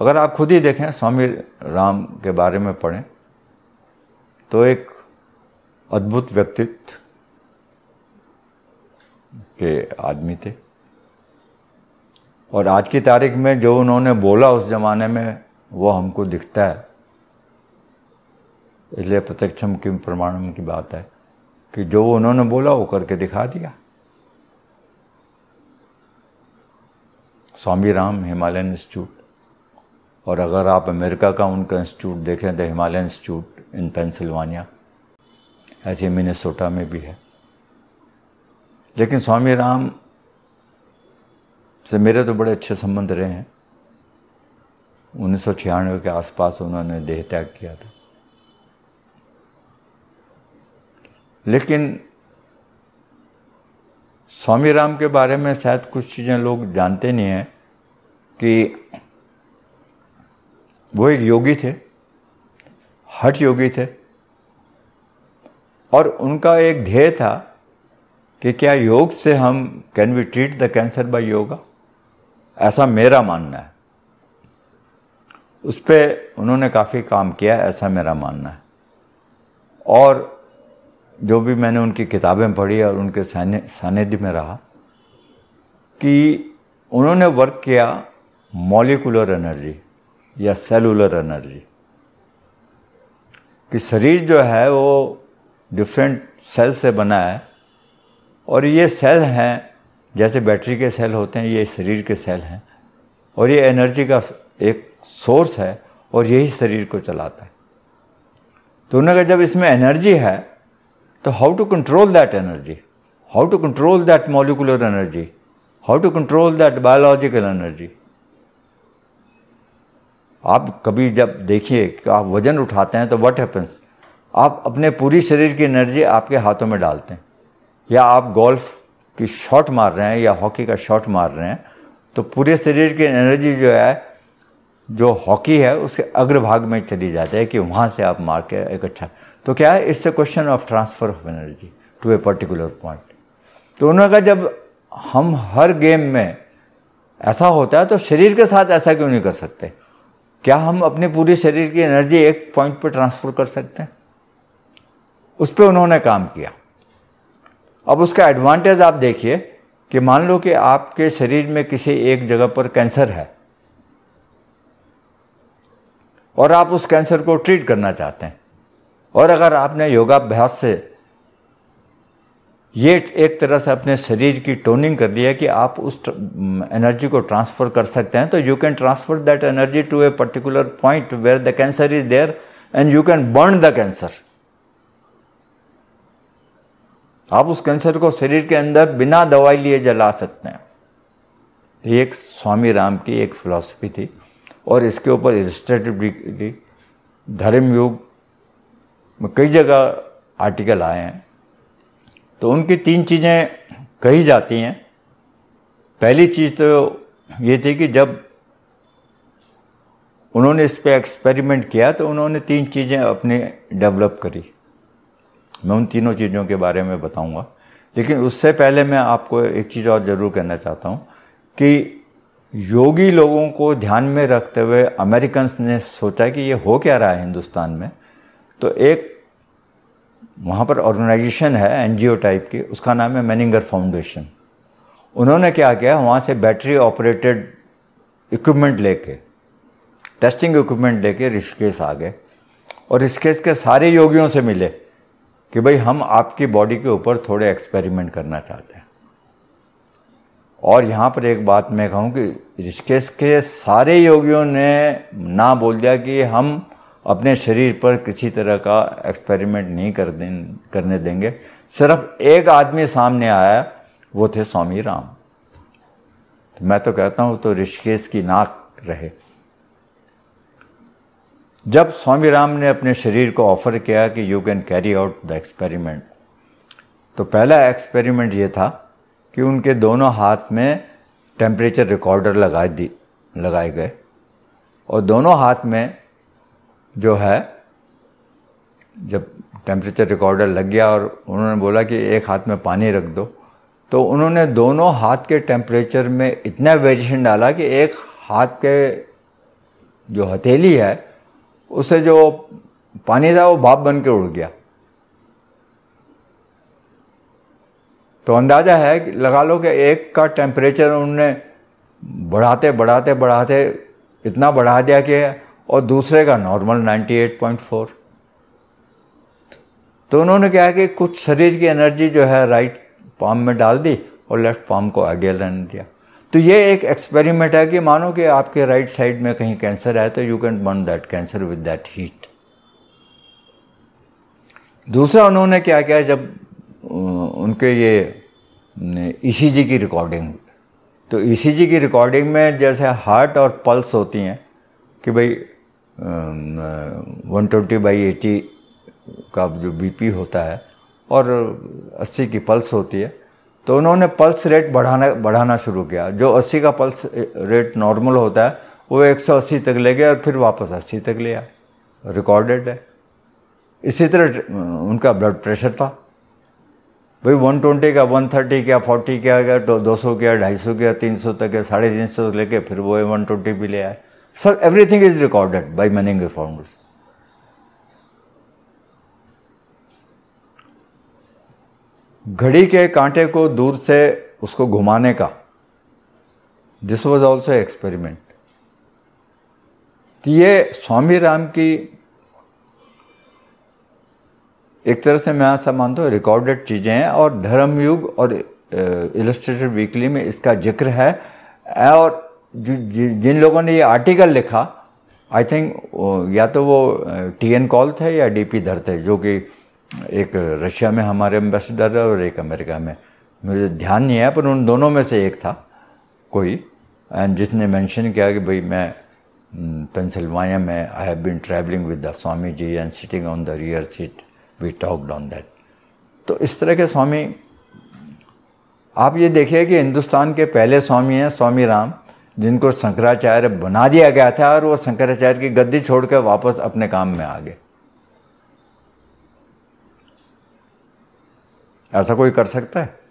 अगर आप खुद ही देखें स्वामी राम के बारे में पढ़ें तो एक अद्भुत व्यक्तित्व के आदमी थे और आज की तारीख में जो उन्होंने बोला उस ज़माने में वो हमको दिखता है इसलिए प्रत्यक्षम की प्रमाणम की बात है कि जो उन्होंने बोला वो करके दिखा दिया स्वामी राम हिमालयन इंस्टीट्यूट और अगर आप अमेरिका का उनका इंस्टीट्यूट देखें the Himalaya institute in Pennsylvania ऐसे मिनेसोटा में भी है लेकिन स्वामी राम से मेरे तो बड़े अच्छे संबंध रहे हैं उन्नीस के आसपास उन्होंने देह त्याग किया था लेकिन स्वामी राम के बारे में शायद कुछ चीज़ें लोग जानते नहीं हैं कि वो एक योगी थे हट योगी थे और उनका एक ध्येय था कि क्या योग से हम can we treat the cancer by yoga ऐसा मेरा मानना है उस पर उन्होंने काफ़ी काम किया ऐसा मेरा मानना है और जो भी मैंने उनकी किताबें पढ़ी और उनके सानिध्य में रहा कि उन्होंने वर्क किया मॉलिकुलर एनर्जी या सेलुलर एनर्जी कि शरीर जो है वो डिफरेंट सेल से बना है और ये सेल हैं जैसे बैटरी के सेल होते हैं ये शरीर के सेल हैं और ये एनर्जी का एक सोर्स है और यही शरीर को चलाता है तो उन्होंने कहा जब इसमें एनर्जी है तो how to control that energy how to control that molecular energy how to control that biological energy आप कभी जब देखिए कि आप वज़न उठाते हैं तो व्हाट हैपन्स आप अपने पूरी शरीर की एनर्जी आपके हाथों में डालते हैं या आप गोल्फ की शॉट मार रहे हैं या हॉकी का शॉट मार रहे हैं तो पूरे शरीर की एनर्जी जो है जो हॉकी है उसके अग्रभाग में चली जाती है कि वहाँ से आप मार के एक अच्छा तो क्या है it's a question of transfer of energy to a particular point तो उन्होंने कहा जब हम हर गेम में ऐसा होता है तो शरीर के साथ ऐसा क्यों नहीं कर सकते क्या हम अपने पूरे शरीर की एनर्जी एक पॉइंट पर ट्रांसफ़र कर सकते हैं उस पर उन्होंने काम किया अब उसका एडवांटेज आप देखिए कि मान लो कि आपके शरीर में किसी एक जगह पर कैंसर है और आप उस कैंसर को ट्रीट करना चाहते हैं और अगर आपने योगाभ्यास से ये एक तरह से अपने शरीर की टोनिंग कर लिया कि आप उस एनर्जी को ट्रांसफ़र कर सकते हैं तो you can transfer that energy to a particular point where the cancer is there and you can burn the cancer आप उस कैंसर को शरीर के अंदर बिना दवाई लिए जला सकते हैं ये एक स्वामी राम की एक फिलॉसफी थी और इसके ऊपर इलस्ट्रेटिवली धर्मयुग योग में कई जगह आर्टिकल आए हैं तो उनकी तीन चीज़ें कही जाती हैं पहली चीज़ तो ये थी कि जब उन्होंने इस पर एक्सपेरिमेंट किया तो उन्होंने तीन चीज़ें अपने डेवलप करी मैं उन तीनों चीज़ों के बारे में बताऊंगा लेकिन उससे पहले मैं आपको एक चीज़ और ज़रूर कहना चाहता हूँ कि योगी लोगों को ध्यान में रखते हुए अमेरिकन्स ने सोचा कि ये हो क्या रहा है हिंदुस्तान में तो एक वहाँ पर ऑर्गेनाइजेशन है एन टाइप की उसका नाम है मैनिंगर फाउंडेशन उन्होंने क्या किया वहाँ से बैटरी ऑपरेटेड इक्विपमेंट लेके टेस्टिंग इक्विपमेंट लेके ऋषिकेश आ गए और ऋषिकेश के सारे योगियों से मिले कि भाई हम आपकी बॉडी के ऊपर थोड़े एक्सपेरिमेंट करना चाहते हैं और यहाँ पर एक बात मैं कहूँ कि ऋषिकेश के सारे योगियों ने ना बोल दिया कि हम अपने शरीर पर किसी तरह का एक्सपेरिमेंट नहीं कर दें करने देंगे सिर्फ एक आदमी सामने आया वो थे स्वामी राम तो मैं तो कहता हूँ तो ऋषिकेश की नाक रहे जब स्वामी राम ने अपने शरीर को ऑफर किया कि you can carry out the experiment तो पहला एक्सपेरिमेंट ये था कि उनके दोनों हाथ में टेम्परेचर रिकॉर्डर लगा दी लगाए गए और दोनों हाथ में जो है जब टेम्परेचर रिकॉर्डर लग गया और उन्होंने बोला कि एक हाथ में पानी रख दो तो उन्होंने दोनों हाथ के टेम्परेचर में इतना वेरिएशन डाला कि एक हाथ के जो हथेली है उसे जो पानी था वो भाप बन के उड़ गया तो अंदाज़ा है कि लगा लो कि एक का टेम्परेचर उन्होंने बढ़ाते बढ़ाते बढ़ाते इतना बढ़ा दिया कि और दूसरे का नॉर्मल 98.4 तो उन्होंने क्या कि कुछ शरीर की एनर्जी जो है राइट पाम में डाल दी और लेफ्ट पाम को आइडियल रहने दिया तो ये एक एक्सपेरिमेंट है कि मानो कि आपके राइट साइड में कहीं कैंसर है तो you can burn that cancer with that heat दूसरा उन्होंने क्या किया जब उनके ये ई e की रिकॉर्डिंग तो ई e की रिकॉर्डिंग में जैसे हार्ट और पल्स होती हैं कि भाई वन ट्वेंटी बाई एटी का जो बीपी होता है और 80 की पल्स होती है तो उन्होंने पल्स रेट बढ़ाना बढ़ाना शुरू किया जो 80 का पल्स रेट नॉर्मल होता है वो 180 तक ले गया और फिर वापस 80 तक ले आया रिकॉर्डेड है इसी तरह उनका ब्लड प्रेशर था भाई 120 का 130 क्या 40 क्या गया तो 200 क्या 250 क्या 300 तक या साढ़े तीन सौ लेके फिर वो 120 भी ले आए So everything is recorded by मनिंग reformers. घड़ी के कांटे को दूर से उसको घुमाने का दिस वॉज ऑल्सो एक्सपेरिमेंट ये स्वामी राम की एक तरह से मैं ऐसा मानता हूँ रिकॉर्डेड चीज़ें हैं और धर्मयुग और इलस्ट्रेटेड वीकली में इसका जिक्र है और जिन लोगों ने ये आर्टिकल लिखा आई थिंक या तो वो टी एन कॉल थे या डी पी धर थे जो कि एक रशिया में हमारे एम्बेसडर है और एक अमेरिका में मुझे ध्यान नहीं है पर उन दोनों में से एक था कोई एंड जिसने मेंशन किया कि भाई मैं पेंसिल्वानिया में I have been travelling with the swami ji and sitting on the rear seat we talked on that तो इस तरह के स्वामी आप ये देखिए कि हिंदुस्तान के पहले स्वामी हैं स्वामी राम जिनको शंकराचार्य बना दिया गया था और वो शंकराचार्य की गद्दी छोड़कर वापस अपने काम में आ गए ऐसा कोई कर सकता है